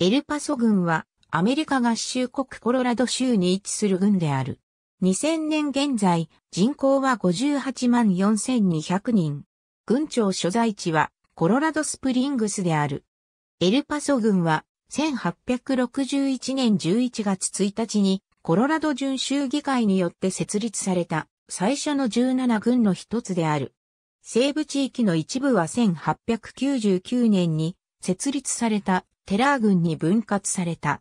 エルパソ軍はアメリカ合衆国コロラド州に位置する軍である。2000年現在、人口は58万4200人。軍庁所在地はコロラドスプリングスである。エルパソ軍は1861年11月1日にコロラド準州議会によって設立された最初の17軍の一つである。西部地域の一部は1899年に設立されたテラー郡に分割された。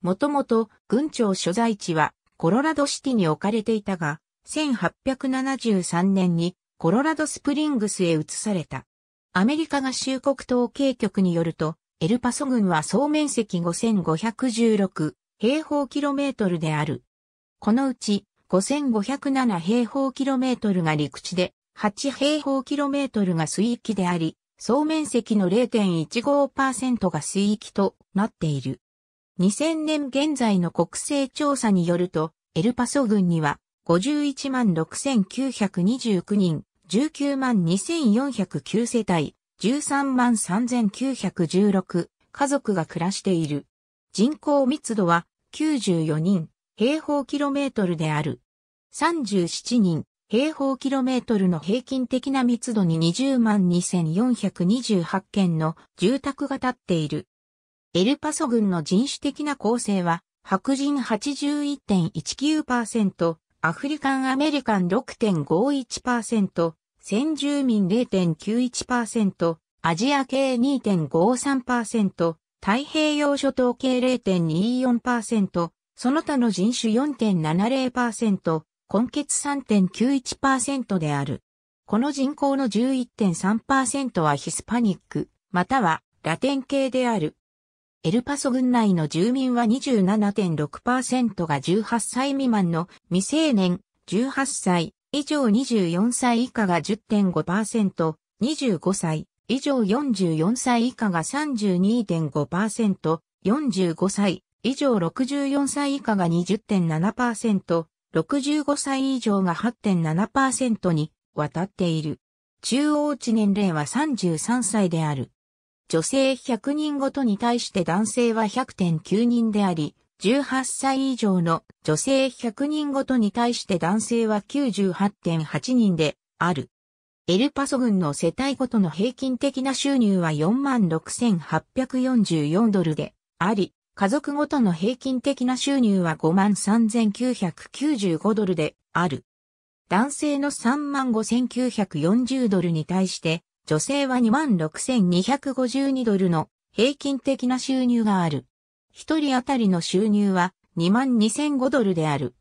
もともと郡庁所在地はコロラドシティに置かれていたが、1873年にコロラドスプリングスへ移された。アメリカ合衆国統計局によると、エルパソ郡は総面積5516平方キロメートルである。このうち5507平方キロメートルが陸地で、8平方キロメートルが水域であり、総面積の0.15%が水域となっている。2000年現在の国勢調査によると、エルパソ郡には51万6929人、19万2409世帯、13万3916家族が暮らしている。人口密度は94人平方キロメートルである。37人平方キロメートルの平均的な密度に20万2428件の住宅が建っている。エルパソ群の人種的な構成は、白人81.19%、アフリカンアメリカン6.51%、先住民0.91%、アジア系2.53%、太平洋諸島系0.24%、その他の人種4.70%、根血3.91%である。この人口の11.3%はヒスパニック、またはラテン系である。エルパソ郡内の住民は27.6%が18歳未満の未成年、18歳以上24歳以下が10.5%、25歳以上44歳以下が32.5%、45歳以上64歳以下が20.7%、65歳以上が8.7%に渡っている。中央値年齢は33歳である。女性100人ごとに対して男性は100.9人であり、18歳以上の女性100人ごとに対して男性は98.8人である。エルパソ軍の世帯ごとの平均的な収入は46,844ドルであり、家族ごとの平均的な収入は53,995ドルである。男性の35,940ドルに対して、女性は26,252ドルの平均的な収入がある。一人当たりの収入は22,005ドルである。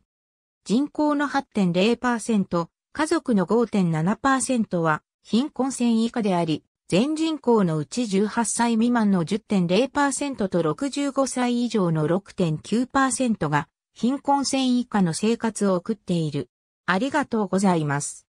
人口の8.0%、家族の5.7%は貧困線以下であり、全人口のうち18歳未満の10.0%と65歳以上の6.9%が貧困線以下の生活を送っている。ありがとうございます。